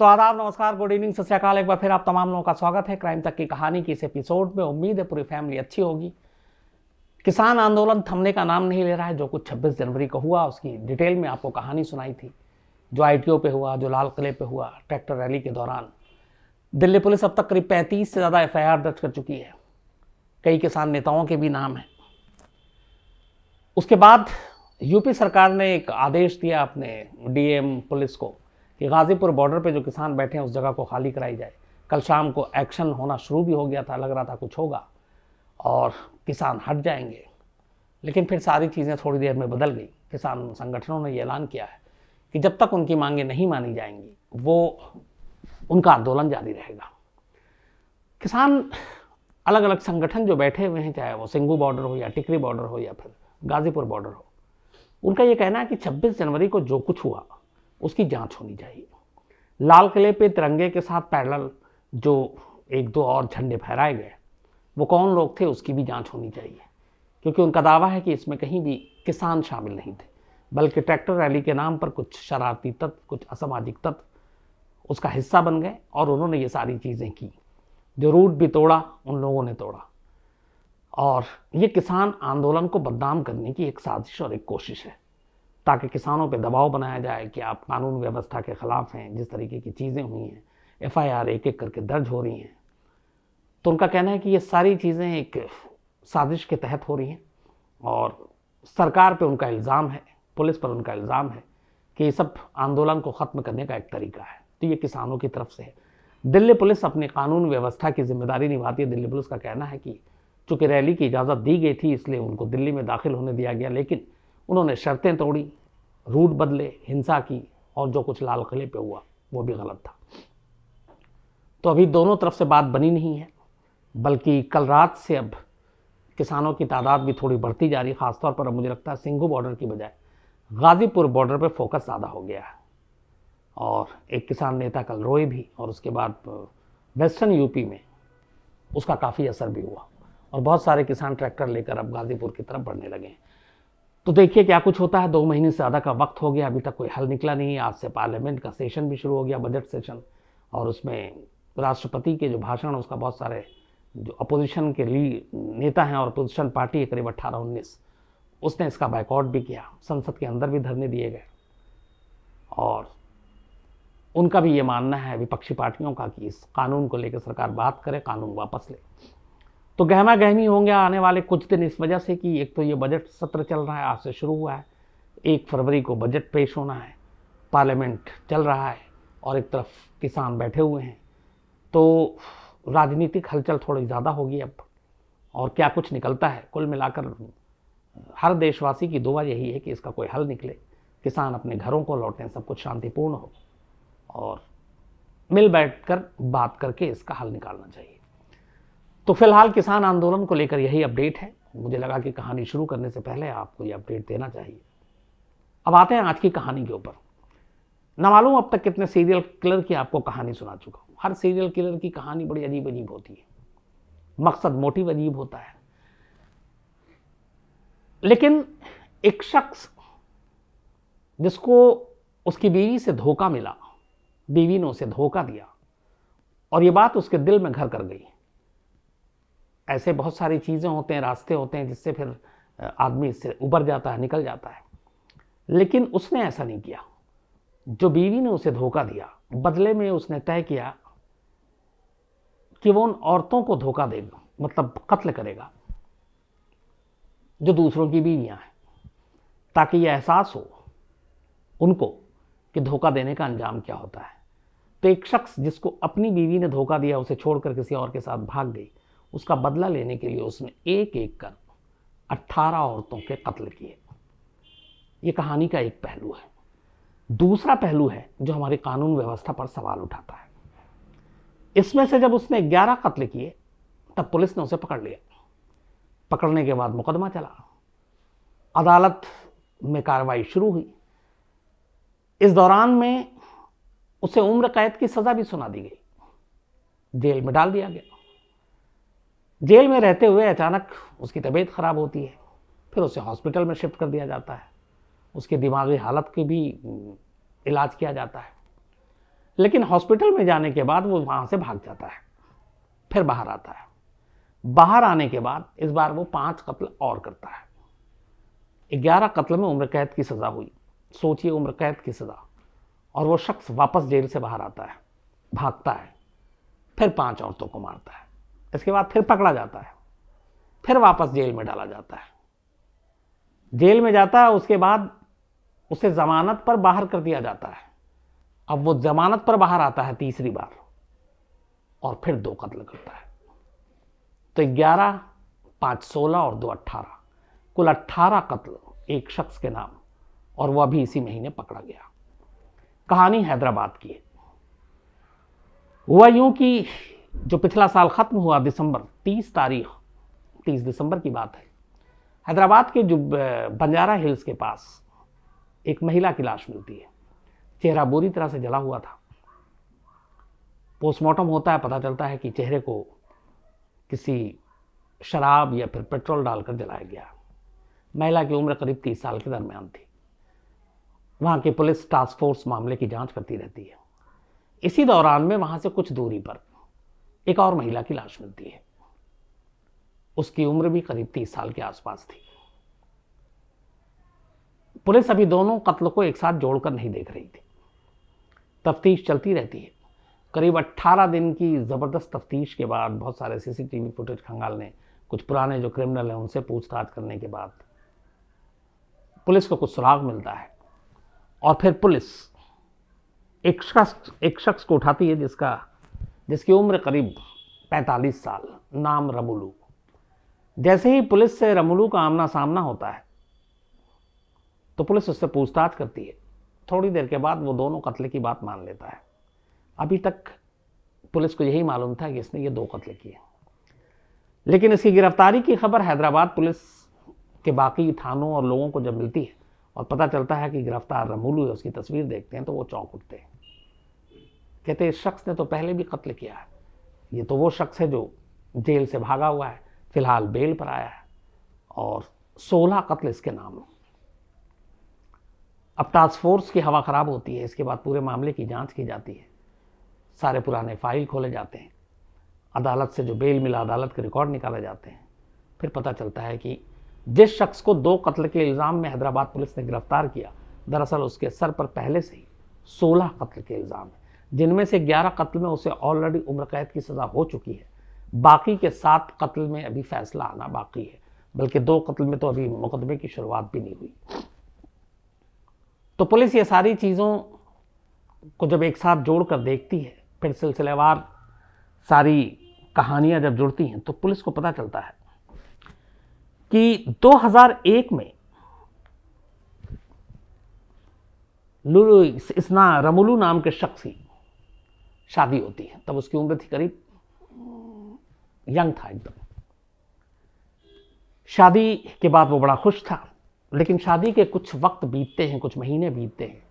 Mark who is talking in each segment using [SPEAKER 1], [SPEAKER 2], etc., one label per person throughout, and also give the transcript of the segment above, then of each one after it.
[SPEAKER 1] तो आदाब नमस्कार गुड इवनिंग सत श्रीकाल एक बार फिर आप तमाम लोगों का स्वागत है क्राइम तक की कहानी की इस एपिसोड में उम्मीद है पूरी फैमिली अच्छी होगी किसान आंदोलन थमने का नाम नहीं ले रहा है जो कुछ 26 जनवरी को हुआ उसकी डिटेल में आपको कहानी सुनाई थी जो आई पे हुआ जो लाल किले पर हुआ ट्रैक्टर रैली के दौरान दिल्ली पुलिस अब तक करीब पैंतीस से ज़्यादा एफ दर्ज कर चुकी है कई किसान नेताओं के भी नाम हैं उसके बाद यूपी सरकार ने एक आदेश दिया अपने डीएम पुलिस को कि गाज़ीपुर बॉर्डर पे जो किसान बैठे हैं उस जगह को खाली कराई जाए कल शाम को एक्शन होना शुरू भी हो गया था लग रहा था कुछ होगा और किसान हट जाएंगे लेकिन फिर सारी चीज़ें थोड़ी देर में बदल गई किसान संगठनों ने ये ऐलान किया है कि जब तक उनकी मांगे नहीं मानी जाएंगी वो उनका आंदोलन जारी रहेगा किसान अलग अलग संगठन जो बैठे हुए हैं चाहे वो सिंगू बॉर्डर हो या टिकरी बॉर्डर हो या फिर गाज़ीपुर बॉर्डर हो उनका ये कहना है कि 26 जनवरी को जो कुछ हुआ उसकी जांच होनी चाहिए लाल किले पे तिरंगे के साथ पैरल जो एक दो और झंडे फहराए गए वो कौन लोग थे उसकी भी जांच होनी चाहिए क्योंकि उनका दावा है कि इसमें कहीं भी किसान शामिल नहीं थे बल्कि ट्रैक्टर रैली के नाम पर कुछ शरारती तत्व कुछ असामाजिक तत्व उसका हिस्सा बन गए और उन्होंने ये सारी चीज़ें की जो रूट भी तोड़ा उन लोगों ने तोड़ा और ये किसान आंदोलन को बदनाम करने की एक साजिश और एक कोशिश है ताकि किसानों पर दबाव बनाया जाए कि आप कानून व्यवस्था के ख़िलाफ़ हैं जिस तरीके की चीज़ें हुई हैं एफ़ आई आर एक एक करके दर्ज हो रही हैं तो उनका कहना है कि ये सारी चीज़ें एक साजिश के तहत हो रही हैं और सरकार पे उनका इल्ज़ाम है पुलिस पर उनका इल्ज़ाम है कि ये सब आंदोलन को ख़त्म करने का एक तरीका है तो ये किसानों की तरफ से है दिल्ली पुलिस अपनी कानून व्यवस्था की जिम्मेदारी निभाती है दिल्ली पुलिस का कहना है कि चूँकि रैली की इजाज़त दी गई थी इसलिए उनको दिल्ली में दाखिल होने दिया गया लेकिन उन्होंने शर्तें तोड़ी रूट बदले हिंसा की और जो कुछ लाल किले पे हुआ वो भी गलत था तो अभी दोनों तरफ से बात बनी नहीं है बल्कि कल रात से अब किसानों की तादाद भी थोड़ी बढ़ती जा रही है ख़ासतौर पर अब मुझे लगता है सिंघू बॉर्डर की बजाय गाज़ीपुर बॉर्डर पर फोकस ज़्यादा हो गया है और एक किसान नेता कल रोए भी और उसके बाद वेस्टर्न यूपी में उसका काफ़ी असर भी हुआ और बहुत सारे किसान ट्रैक्टर लेकर अब गाज़ीपुर की तरफ बढ़ने लगे हैं तो देखिए क्या कुछ होता है दो महीने से ज़्यादा का वक्त हो गया अभी तक कोई हल निकला नहीं आज से पार्लियामेंट का सेशन भी शुरू हो गया बजट सेशन और उसमें राष्ट्रपति के जो भाषण उसका बहुत सारे जो अपोजिशन के ली नेता हैं और अपोजिशन पार्टी है करीब अट्ठारह उन्नीस उसने इसका बाइकआउट भी किया संसद के अंदर भी धरने दिए गए और उनका भी ये मानना है विपक्षी पार्टियों का कि इस कानून को लेकर सरकार बात करे कानून वापस ले तो गहमा गहमी होंगे आने वाले कुछ दिन इस वजह से कि एक तो ये बजट सत्र चल रहा है आज से शुरू हुआ है एक फरवरी को बजट पेश होना है पार्लियामेंट चल रहा है और एक तरफ किसान बैठे हुए हैं तो राजनीतिक हलचल थोड़ी ज़्यादा होगी अब और क्या कुछ निकलता है कुल मिलाकर हर देशवासी की दुआ यही है कि इसका कोई हल निकले किसान अपने घरों को लौटें सब कुछ शांतिपूर्ण हो और मिल बैठ कर बात करके इसका हल निकालना चाहिए तो फिलहाल किसान आंदोलन को लेकर यही अपडेट है मुझे लगा कि कहानी शुरू करने से पहले आपको ये अपडेट देना चाहिए अब आते हैं आज की कहानी के ऊपर न मालूम अब तक कितने सीरियल किलर की आपको कहानी सुना चुका हूँ हर सीरियल किलर की कहानी बड़ी अजीब अजीब होती है मकसद मोटिव अजीब होता है लेकिन एक शख्स जिसको उसकी बीवी से धोखा मिला बीवी ने उसे धोखा दिया और ये बात उसके दिल में घर कर गई ऐसे बहुत सारी चीज़ें होते हैं रास्ते होते हैं जिससे फिर आदमी इससे उबर जाता है निकल जाता है लेकिन उसने ऐसा नहीं किया जो बीवी ने उसे धोखा दिया बदले में उसने तय किया कि वो उन औरतों को धोखा देगा मतलब कत्ल करेगा जो दूसरों की बीवियां हैं ताकि यह एहसास हो उनको कि धोखा देने का अंजाम क्या होता है तो एक शख्स जिसको अपनी बीवी ने धोखा दिया उसे छोड़कर किसी और के साथ भाग गई उसका बदला लेने के लिए उसने एक एक कर अट्ठारह औरतों के कत्ल किए ये कहानी का एक पहलू है दूसरा पहलू है जो हमारी कानून व्यवस्था पर सवाल उठाता है इसमें से जब उसने ग्यारह कत्ल किए तब पुलिस ने उसे पकड़ लिया पकड़ने के बाद मुकदमा चला अदालत में कार्रवाई शुरू हुई इस दौरान में उसे उम्र कैद की सज़ा भी सुना दी गई जेल में डाल दिया गया जेल में रहते हुए अचानक उसकी तबीयत ख़राब होती है फिर उसे हॉस्पिटल में शिफ्ट कर दिया जाता है उसके दिमागी हालत की भी इलाज किया जाता है लेकिन हॉस्पिटल में जाने के बाद वो वहाँ से भाग जाता है फिर बाहर आता है बाहर आने के बाद इस बार वो पांच कत्ल और करता है ग्यारह कत्ल में उम्र कैद की सज़ा हुई सोचिए उम्र कैद की सज़ा और वो शख्स वापस जेल से बाहर आता है भागता है फिर पांच औरतों को मारता है इसके बाद फिर पकड़ा जाता है फिर वापस जेल में डाला जाता है जेल में जाता है उसके बाद उसे जमानत पर बाहर कर दिया जाता है अब वो जमानत पर बाहर आता है तीसरी बार और फिर दो कत्ल करता है तो ग्यारह पाँच सोलह और दो अट्ठारह कुल अट्ठारह कत्ल एक शख्स के नाम और वह भी इसी महीने पकड़ा गया कहानी हैदराबाद की है हुआ यूं कि जो पिछला साल ख़त्म हुआ दिसंबर 30 तारीख 30 दिसंबर की बात है हैदराबाद के जो बंजारा हिल्स के पास एक महिला की लाश मिलती है चेहरा बुरी तरह से जला हुआ था पोस्टमार्टम होता है पता चलता है कि चेहरे को किसी शराब या फिर पेट्रोल डालकर जलाया गया महिला की उम्र करीब तीस साल के दरमियान थी वहाँ की पुलिस टास्क फोर्स मामले की जांच करती रहती है इसी दौरान में वहाँ से कुछ दूरी पर एक और महिला की लाश मिलती है उसकी उम्र भी करीब तीस साल के आसपास थी पुलिस अभी दोनों कत्ल को एक साथ जोड़कर नहीं देख रही थी तफ्तीश चलती रहती है करीब 18 दिन की ज़बरदस्त तफ्तीश के बाद बहुत सारे सीसीटीवी फुटेज खंगालने कुछ पुराने जो क्रिमिनल हैं उनसे पूछताछ करने के बाद पुलिस को कुछ सुराग मिलता है और फिर पुलिस एक शख्स एक शख्स को उठाती है जिसका जिसकी उम्र करीब 45 साल नाम रमुलू जैसे ही पुलिस से रमुलू का आमना सामना होता है तो पुलिस उससे पूछताछ करती है थोड़ी देर के बाद वो दोनों कत्ल की बात मान लेता है अभी तक पुलिस को यही मालूम था कि इसने ये दो कत्ल किए लेकिन इसकी गिरफ्तारी की खबर हैदराबाद पुलिस के बाकी थानों और लोगों को जब मिलती है और पता चलता है कि गिरफ्तार रमुलू है उसकी तस्वीर देखते हैं तो वो चौंक उठते हैं कहते इस शख्स ने तो पहले भी कत्ल किया है ये तो वो शख्स है जो जेल से भागा हुआ है फिलहाल बेल पर आया है और सोलह कत्ल इसके नाम हो अब टास्क फोर्स की हवा ख़राब होती है इसके बाद पूरे मामले की जांच की जाती है सारे पुराने फाइल खोले जाते हैं अदालत से जो बेल मिला अदालत के रिकॉर्ड निकाले जाते हैं फिर पता चलता है कि जिस शख्स को दो कत्ल के इल्ज़ाम में हैदराबाद पुलिस ने गिरफ्तार किया दरअसल उसके सर पर पहले से ही सोलह कत्ल के इल्ज़ाम है जिनमें से 11 कत्ल में उसे ऑलरेडी उम्र कैद की सज़ा हो चुकी है बाकी के सात कत्ल में अभी फैसला आना बाकी है बल्कि दो कत्ल में तो अभी मुकदमे की शुरुआत भी नहीं हुई तो पुलिस ये सारी चीज़ों को जब एक साथ जोड़ कर देखती है फिर सिलसिलेवार सारी कहानियां जब जुड़ती हैं तो पुलिस को पता चलता है कि 2001 में लुलु इसना रमुलू नाम के शख्स ही शादी होती है तब उसकी उम्र थी करीब यंग था एकदम शादी के बाद वो बड़ा खुश था लेकिन शादी के कुछ वक्त बीतते हैं कुछ महीने बीतते हैं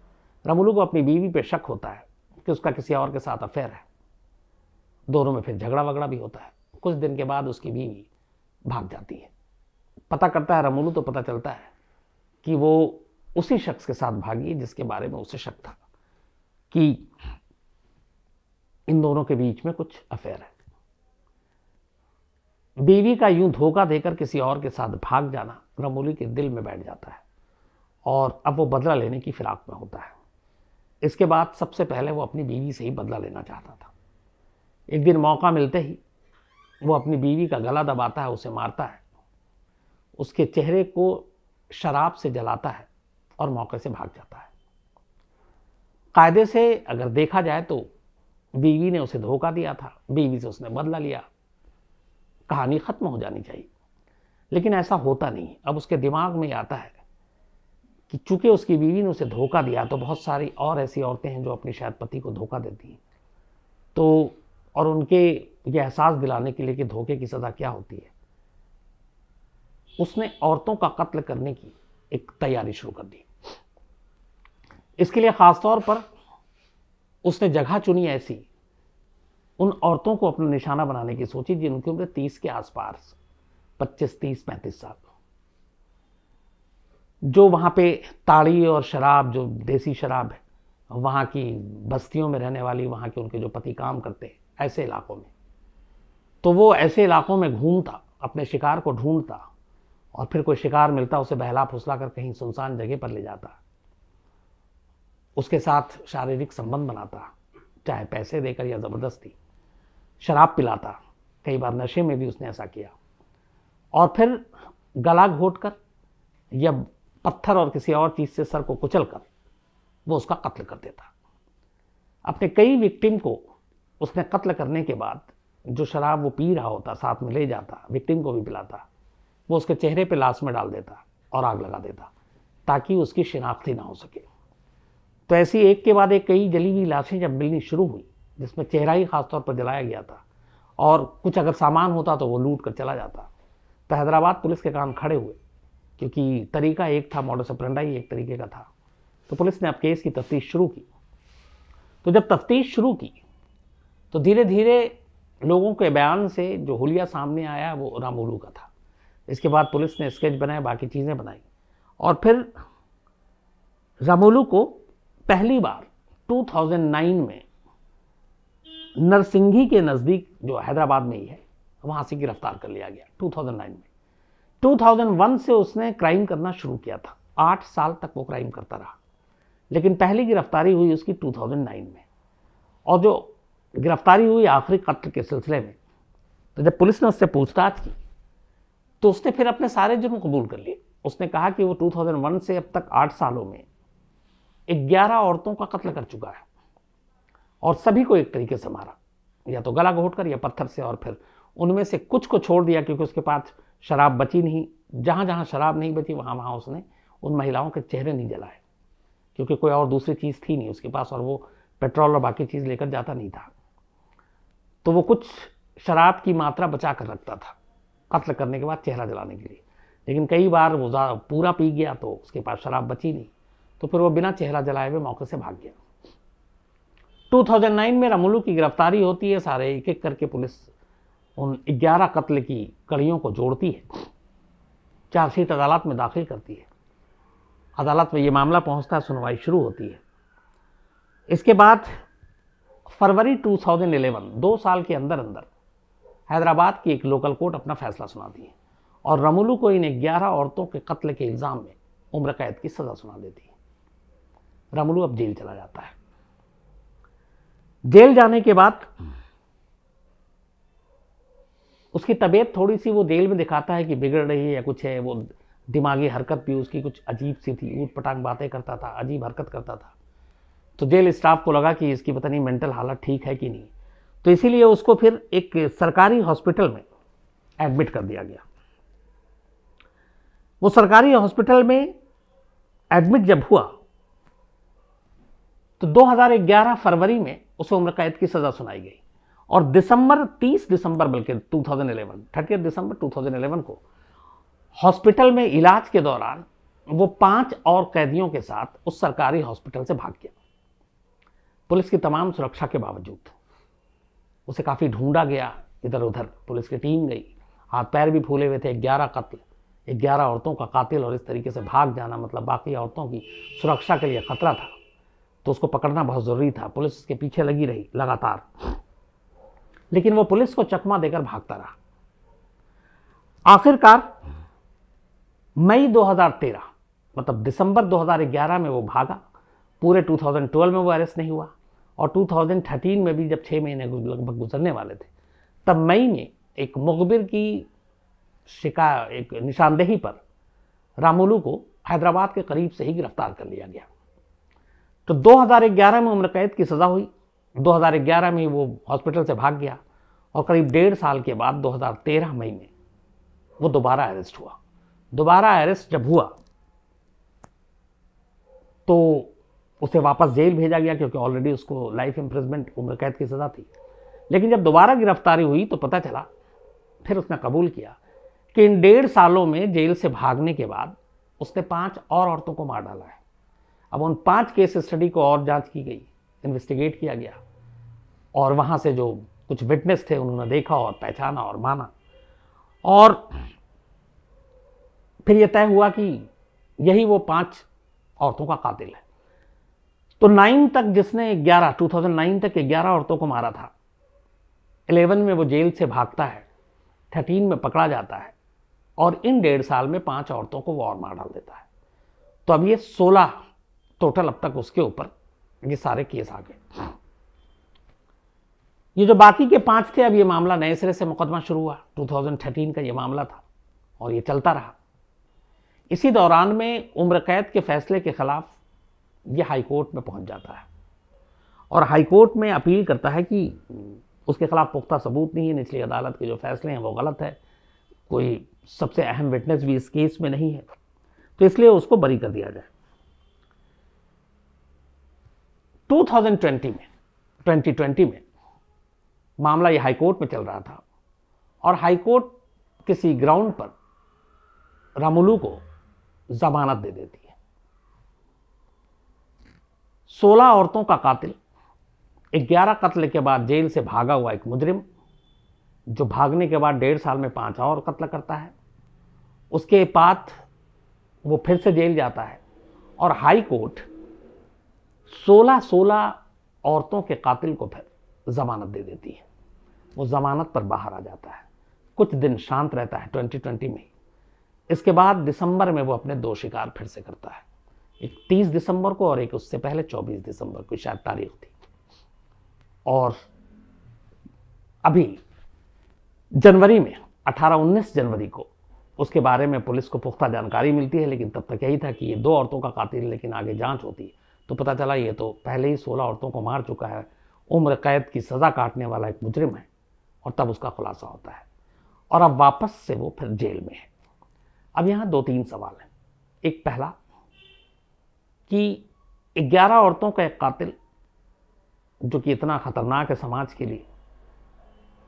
[SPEAKER 1] रमुलू को अपनी बीवी पे शक होता है कि उसका किसी और के साथ अफेयर है दोनों में फिर झगड़ा वगड़ा भी होता है कुछ दिन के बाद उसकी बीवी भाग जाती है पता करता है रमोलू तो पता चलता है कि वो उसी शख्स के साथ भागी जिसके बारे में उसे शक था कि इन दोनों के बीच में कुछ अफेयर है बीवी का यूं धोखा देकर किसी और के साथ भाग जाना रमोली के दिल में बैठ जाता है और अब वो बदला लेने की फिराक में होता है इसके बाद सबसे पहले वो अपनी बीवी से ही बदला लेना चाहता था एक दिन मौका मिलते ही वो अपनी बीवी का गला दबाता है उसे मारता है उसके चेहरे को शराब से जलाता है और मौके से भाग जाता है कायदे से अगर देखा जाए तो बीवी ने उसे धोखा दिया था बीवी से उसने बदला लिया कहानी ख़त्म हो जानी चाहिए लेकिन ऐसा होता नहीं अब उसके दिमाग में आता है कि चूंकि उसकी बीवी ने उसे धोखा दिया तो बहुत सारी और ऐसी औरतें हैं जो अपने शायद पति को धोखा देती हैं तो और उनके ये एहसास दिलाने के लिए कि धोखे की सज़ा क्या होती है उसने औरतों का कत्ल करने की एक तैयारी शुरू कर दी इसके लिए ख़ासतौर पर उसने जगह चुनी ऐसी उन औरतों को अपना निशाना बनाने की सोची जिनकी उम्र तीस के आसपास पच्चीस तीस पैंतीस साल जो वहाँ पे ताड़ी और शराब जो देसी शराब है वहाँ की बस्तियों में रहने वाली वहाँ के उनके जो पति काम करते हैं ऐसे इलाकों में तो वो ऐसे इलाकों में घूमता अपने शिकार को ढूंढता और फिर कोई शिकार मिलता उसे बहला फुसला कर कहीं सुनसान जगह पर ले जाता उसके साथ शारीरिक संबंध बनाता चाहे पैसे देकर या ज़बरदस्ती शराब पिलाता कई बार नशे में भी उसने ऐसा किया और फिर गला घोट कर या पत्थर और किसी और चीज़ से सर को कुचल कर वो उसका कत्ल कर देता अपने कई विक्टिम को उसने कत्ल करने के बाद जो शराब वो पी रहा होता साथ में ले जाता विक्टिम को भी पिलाता वो उसके चेहरे पे लाश में डाल देता और आग लगा देता ताकि उसकी शिनाख्ती ना हो सके तो ऐसी एक के बाद एक कई जली हुई लाशें जब मिलनी शुरू हुई जिसमें चेहरा ही खासतौर पर जलाया गया था और कुछ अगर सामान होता तो वो लूट कर चला जाता तो हैदराबाद पुलिस के कान खड़े हुए क्योंकि तरीका एक था मॉडल सपरंडा ही एक तरीके का था तो पुलिस ने अब केस की तफ्तीश शुरू की तो जब तफ्तीश शुरू की तो धीरे धीरे लोगों के बयान से जो हुलिया सामने आया वो रामोलू का था इसके बाद पुलिस ने स्केच बनाए बाकी चीज़ें बनाई और फिर रामोलू को पहली बार 2009 में नरसिंघी के नज़दीक जो हैदराबाद में ही है वहाँ से गिरफ्तार कर लिया गया 2009 में 2001 से उसने क्राइम करना शुरू किया था आठ साल तक वो क्राइम करता रहा लेकिन पहली गिरफ्तारी हुई उसकी 2009 में और जो गिरफ्तारी हुई आखिरी कत्ल के सिलसिले में तो जब पुलिस ने उससे पूछताछ की तो उसने फिर अपने सारे जुर्म कबूल कर लिए उसने कहा कि वो 2001 से अब तक आठ सालों में ग्यारह औरतों का कत्ल कर चुका है और सभी को एक तरीके से मारा या तो गला घोट कर या पत्थर से और फिर उनमें से कुछ को छोड़ दिया क्योंकि उसके पास शराब बची नहीं जहाँ जहाँ शराब नहीं बची वहाँ वहाँ उसने उन महिलाओं के चेहरे नहीं जलाए क्योंकि कोई और दूसरी चीज़ थी नहीं उसके पास और वो पेट्रोल और बाकी चीज़ लेकर जाता नहीं था तो वो कुछ शराब की मात्रा बचा कर रखता था कत्ल करने के बाद चेहरा जलाने के लिए लेकिन कई बार वो पूरा पी गया तो उसके पास शराब बची नहीं तो फिर वो बिना चेहरा जलाए हुए मौके से भाग गया 2009 में रामुलू की गिरफ्तारी होती है सारे एक एक करके पुलिस उन 11 कत्ल की कड़ियों को जोड़ती है चार्जशीट अदालत में दाखिल करती है अदालत में ये मामला पहुंचता है सुनवाई शुरू होती है इसके बाद फरवरी 2011 दो साल के अंदर अंदर हैदराबाद की एक लोकल कोर्ट अपना फैसला सुनाती है और रमुलू को इन ग्यारह औरतों के कत्ल के इल्ज़ाम में उम्र कैद की सज़ा सुना देती है रामुलू अब जेल चला जाता है जेल जाने के बाद उसकी तबीयत थोड़ी सी वो जेल में दिखाता है कि बिगड़ रही है या कुछ है वो दिमागी हरकत भी उसकी कुछ अजीब सी थी ऊट पटांग बातें करता था अजीब हरकत करता था तो जेल स्टाफ को लगा कि इसकी पता नहीं मेंटल हालत ठीक है कि नहीं तो इसीलिए उसको फिर एक सरकारी हॉस्पिटल में एडमिट कर दिया गया वो सरकारी हॉस्पिटल में एडमिट जब हुआ तो 2011 फरवरी में उसे उम्र कैद की सज़ा सुनाई गई और दिसंबर 30 दिसंबर बल्कि 2011 थर्टी दिसंबर 2011 को हॉस्पिटल में इलाज के दौरान वो पांच और कैदियों के साथ उस सरकारी हॉस्पिटल से भाग गया पुलिस की तमाम सुरक्षा के बावजूद उसे काफ़ी ढूंढा गया इधर उधर पुलिस की टीम गई हाथ पैर भी फूले हुए थे ग्यारह कत्ल ग्यारह औरतों का कातिल और इस तरीके से भाग जाना मतलब बाकी औरतों की सुरक्षा के लिए खतरा था तो उसको पकड़ना बहुत ज़रूरी था पुलिस उसके पीछे लगी रही लगातार लेकिन वो पुलिस को चकमा देकर भागता रहा आखिरकार मई 2013 मतलब दिसंबर 2011 में वो भागा पूरे 2012 में वो अरेस्ट नहीं हुआ और 2013 में भी जब छः महीने लगभग गुजरने वाले थे तब मई में एक मुखबिर की शिकायत एक निशानदेही पर रामोलू को हैदराबाद के करीब से ही गिरफ्तार कर लिया गया तो 2011 में उम्र कैद की सज़ा हुई 2011 में वो हॉस्पिटल से भाग गया और करीब डेढ़ साल के बाद 2013 मई में वो दोबारा अरेस्ट हुआ दोबारा अरेस्ट जब हुआ तो उसे वापस जेल भेजा गया क्योंकि ऑलरेडी उसको लाइफ इम्प्रिजमेंट उम्र कैद की सज़ा थी लेकिन जब दोबारा गिरफ्तारी हुई तो पता चला फिर उसने कबूल किया कि इन डेढ़ सालों में जेल से भागने के बाद उसने पांच और औरतों को मार डाला है अब उन पांच केस स्टडी को और जांच की गई इन्वेस्टिगेट किया गया और वहाँ से जो कुछ विटनेस थे उन्होंने देखा और पहचाना और माना और फिर यह तय हुआ कि यही वो पांच औरतों का कातिल है तो नाइन तक जिसने ग्यारह टू थाउजेंड नाइन तक ग्यारह औरतों को मारा था इलेवन में वो जेल से भागता है थर्टीन में पकड़ा जाता है और इन डेढ़ साल में पांच औरतों को वो और मार डाल देता है तो अब ये सोलह टोटल अब तक उसके ऊपर ये सारे केस आ गए ये जो बाकी के पांच थे अब ये मामला नए सिरे से मुकदमा शुरू हुआ 2013 का ये मामला था और ये चलता रहा इसी दौरान में उम्र कैद के फैसले के खिलाफ ये हाईकोर्ट में पहुंच जाता है और हाईकोर्ट में अपील करता है कि उसके खिलाफ पुख्ता सबूत नहीं है निचली अदालत के जो फैसले हैं वो गलत है कोई सबसे अहम विटनेस भी इस केस में नहीं है तो इसलिए उसको बरी कर दिया जाए 2020 में 2020 में मामला ये हाईकोर्ट में चल रहा था और हाईकोर्ट किसी ग्राउंड पर रामुलू को जमानत दे देती है 16 औरतों का कातिल 11 कत्ल के बाद जेल से भागा हुआ एक मुजरिम जो भागने के बाद डेढ़ साल में पांच और कत्ल करता है उसके बाद वो फिर से जेल जाता है और हाई कोर्ट सोलह सोलह औरतों के कातिल को फिर जमानत दे देती है वो जमानत पर बाहर आ जाता है कुछ दिन शांत रहता है 2020 में इसके बाद दिसंबर में वो अपने दो शिकार फिर से करता है एक 30 दिसंबर को और एक उससे पहले 24 दिसंबर को शायद तारीख थी और अभी जनवरी में 18-19 जनवरी को उसके बारे में पुलिस को पुख्ता जानकारी मिलती है लेकिन तब तक यही था कि ये दो औरतों का कातिल लेकिन आगे जांच होती है तो पता चला ये तो पहले ही सोलह औरतों को मार चुका है उम्र कैद की सज़ा काटने वाला एक मुजरिम है और तब उसका खुलासा होता है और अब वापस से वो फिर जेल में है अब यहाँ दो तीन सवाल हैं एक पहला कि ग्यारह औरतों का एक कातिल जो कि इतना ख़तरनाक है समाज के लिए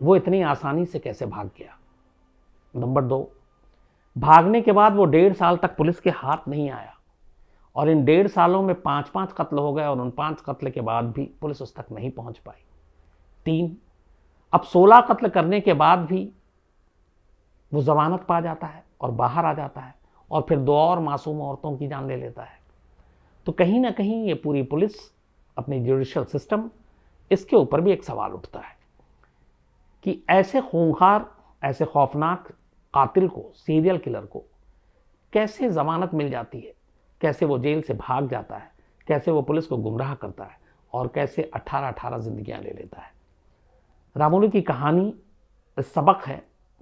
[SPEAKER 1] वो इतनी आसानी से कैसे भाग गया नंबर दो भागने के बाद वो डेढ़ साल तक पुलिस के हाथ नहीं आया और इन डेढ़ सालों में पांच पांच कत्ल हो गए और उन पांच कत्ल के बाद भी पुलिस उस तक नहीं पहुंच पाई तीन अब सोलह कत्ल करने के बाद भी वो जमानत पा जाता है और बाहर आ जाता है और फिर दो और मासूम औरतों की जान ले लेता है तो कहीं ना कहीं ये पूरी पुलिस अपनी जुडिशल सिस्टम इसके ऊपर भी एक सवाल उठता है कि ऐसे खूंखार ऐसे खौफनाक कातिल को सीरियल किलर को कैसे ज़मानत मिल जाती है कैसे वो जेल से भाग जाता है कैसे वो पुलिस को गुमराह करता है और कैसे अट्ठारह अट्ठारह जिंदगियां ले लेता है रामोली की कहानी सबक है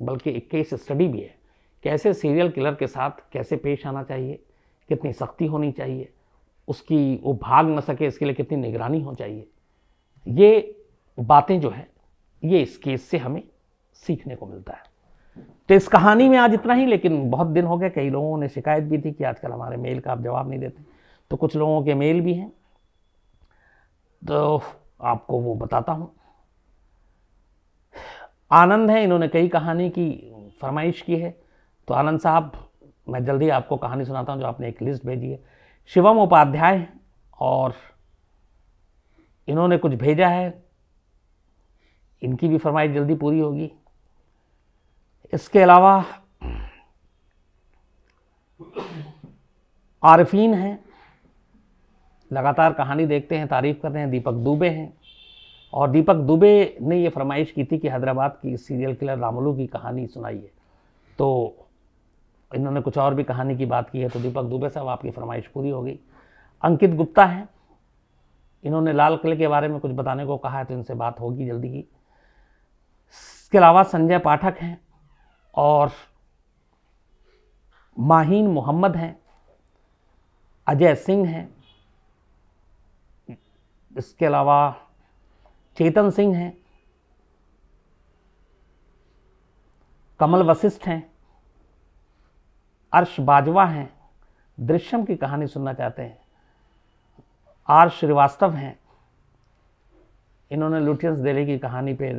[SPEAKER 1] बल्कि एक केस स्टडी भी है कैसे सीरियल किलर के साथ कैसे पेश आना चाहिए कितनी सख्ती होनी चाहिए उसकी वो भाग न सके इसके लिए कितनी निगरानी हो चाहिए ये बातें जो है ये इस केस से हमें सीखने को मिलता है तो इस कहानी में आज इतना ही लेकिन बहुत दिन हो गए कई लोगों ने शिकायत भी थी कि आजकल हमारे मेल का आप जवाब नहीं देते तो कुछ लोगों के मेल भी हैं तो आपको वो बताता हूँ आनंद है इन्होंने कई कहानी की फरमाइश की है तो आनंद साहब मैं जल्दी आपको कहानी सुनाता हूँ जो आपने एक लिस्ट भेजी है शिवम उपाध्याय और इन्होंने कुछ भेजा है इनकी भी फरमाइश जल्दी पूरी होगी इसके अलावा आरफीन हैं लगातार कहानी देखते हैं तारीफ़ करते हैं दीपक दुबे हैं और दीपक दुबे ने ये फरमाइश की थी कि हैदराबाद की सीरियल किलर रामलू की कहानी सुनाइए तो इन्होंने कुछ और भी कहानी की बात की है तो दीपक दुबे साहब आपकी फरमाइश पूरी हो गई अंकित गुप्ता हैं इन्होंने लाल किले के बारे में कुछ बताने को कहा है तो इनसे बात होगी जल्दी ही इसके अलावा संजय पाठक हैं और माहीन मोहम्मद हैं अजय सिंह हैं इसके अलावा चेतन सिंह हैं कमल वशिष्ठ हैं अर्श बाजवा हैं दृश्यम की कहानी सुनना चाहते हैं आर श्रीवास्तव हैं इन्होंने लुटियंस दिल्ली की कहानी पे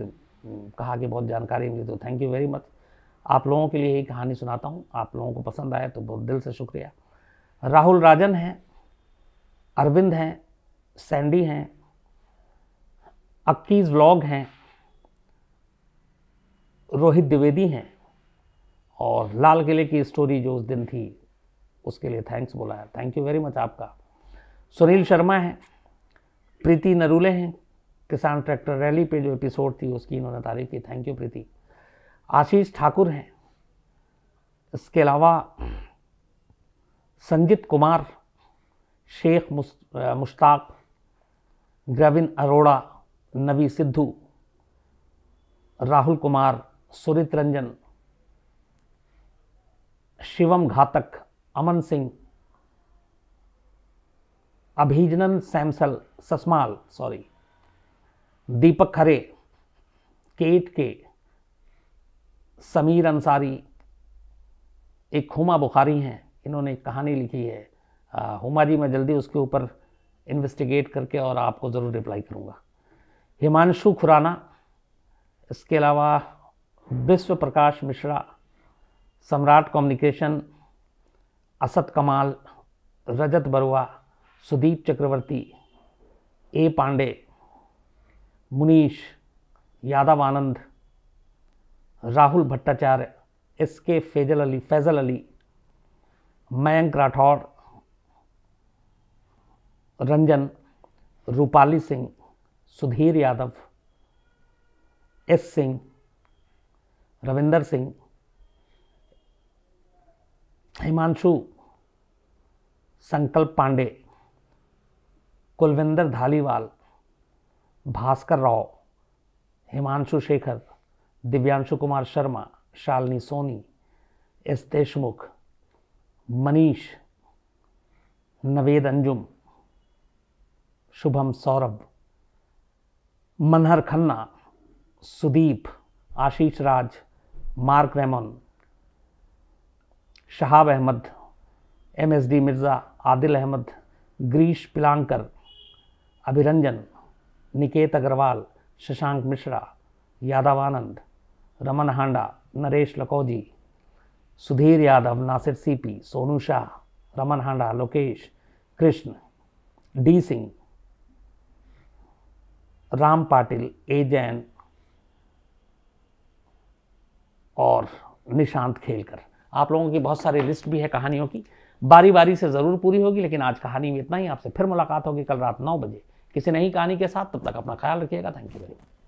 [SPEAKER 1] कहा कि बहुत जानकारी मिली तो थैंक यू वेरी मच आप लोगों के लिए यही कहानी सुनाता हूँ आप लोगों को पसंद आए तो बहुत दिल से शुक्रिया राहुल राजन हैं अरविंद हैं सैंडी हैं अक्कीज व्लॉग हैं रोहित द्विवेदी हैं और लाल किले की स्टोरी जो उस दिन थी उसके लिए थैंक्स है थैंक यू वेरी मच आपका सुनील शर्मा हैं प्रीति नरूले हैं किसान ट्रैक्टर रैली पे जो एपिसोड थी उसकी इन्होंने तारीफ की थैंक यू प्रीति आशीष ठाकुर हैं इसके अलावा संजीत कुमार शेख मुश्ताक ग्रविन अरोड़ा नवी Sidhu Rahul Kumar सुरित Ranjan Shivam Ghatak Aman Singh Abhijanan Samsal Sasmal sorry Deepak Khare Kate K Sameer Ansari एक हुमा बुखारी हैं इन्होंने एक कहानी लिखी है हुमा जी मैं जल्दी उसके ऊपर इन्वेस्टिगेट करके और आपको ज़रूर रिप्लाई करूँगा हिमांशु खुराना इसके अलावा विश्व प्रकाश मिश्रा सम्राट communication Asad Kamal Rajat Barua Sudeep Chakraborty A Pandey Munish Yadav Anand Rahul Bhattacharya S K Faizal Ali Faizal Ali Mayank Rathore Ranjan Rupali Singh Sudhir Yadav S Singh Ravinder Singh Himanshu Sankalp Pandey Kulwinder Dhaliwal Bhaskar Rao Himanshu Shekhar Divyanshu Kumar Sharma Shalini Soni S Deshmukh Manish Naved Anjum Shubham Saurabh Manhar Khanna Sudeep Ashish Raj Mark Ramon Shahab Ahmed M S D Mirza Adil Ahmed Girish पिलांकर Abhiranjan Niket Agarwal Shashank Mishra Yadav Anand Raman Handa Naresh Lakauji Sudhir Yadav Nasir CP Sonu Shah Raman Handa Lokesh Krishna D Singh Ram Patil A Jain और निशांत खेलकर आप लोगों की बहुत सारी लिस्ट भी है कहानियों की बारी बारी से ज़रूर पूरी होगी लेकिन आज कहानी में इतना ही आपसे फिर मुलाकात होगी कल रात नौ बजे किसी नई कहानी के साथ तब तक अपना ख्याल रखिएगा थैंक यू वेरी मच